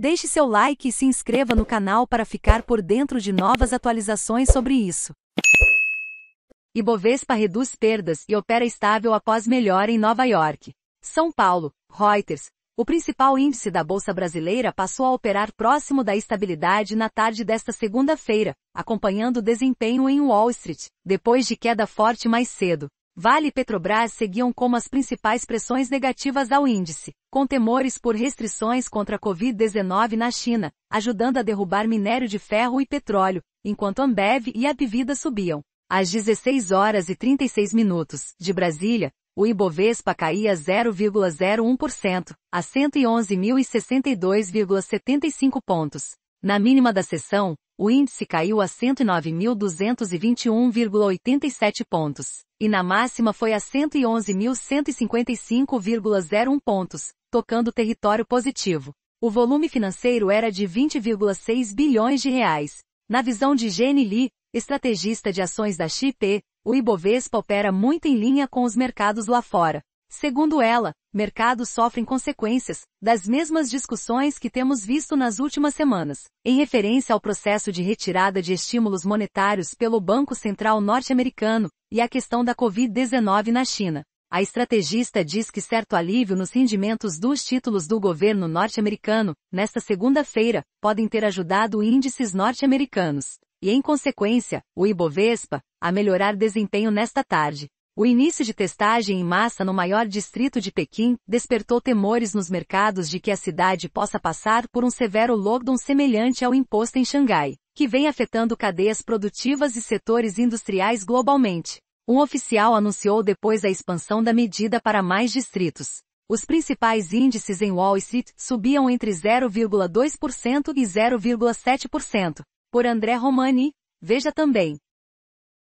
Deixe seu like e se inscreva no canal para ficar por dentro de novas atualizações sobre isso. Ibovespa reduz perdas e opera estável após melhora em Nova York. São Paulo, Reuters. O principal índice da Bolsa Brasileira passou a operar próximo da estabilidade na tarde desta segunda-feira, acompanhando o desempenho em Wall Street, depois de queda forte mais cedo. Vale e Petrobras seguiam como as principais pressões negativas ao índice, com temores por restrições contra a Covid-19 na China, ajudando a derrubar minério de ferro e petróleo, enquanto Ambev e a Bivida subiam. Às 16 horas e 36 minutos, de Brasília, o Ibovespa caía 0,01%, a 111.062,75 pontos, na mínima da sessão, o índice caiu a 109.221,87 pontos, e na máxima foi a 111.155,01 pontos, tocando território positivo. O volume financeiro era de 20,6 bilhões de reais. Na visão de Jenny Lee, estrategista de ações da XP, o Ibovespa opera muito em linha com os mercados lá fora. Segundo ela, mercados sofrem consequências das mesmas discussões que temos visto nas últimas semanas, em referência ao processo de retirada de estímulos monetários pelo Banco Central norte-americano e à questão da Covid-19 na China. A estrategista diz que certo alívio nos rendimentos dos títulos do governo norte-americano, nesta segunda-feira, podem ter ajudado índices norte-americanos, e em consequência, o Ibovespa, a melhorar desempenho nesta tarde, o início de testagem em massa no maior distrito de Pequim despertou temores nos mercados de que a cidade possa passar por um severo lockdown semelhante ao imposto em Xangai, que vem afetando cadeias produtivas e setores industriais globalmente. Um oficial anunciou depois a expansão da medida para mais distritos. Os principais índices em Wall Street subiam entre 0,2% e 0,7%. Por André Romani, veja também.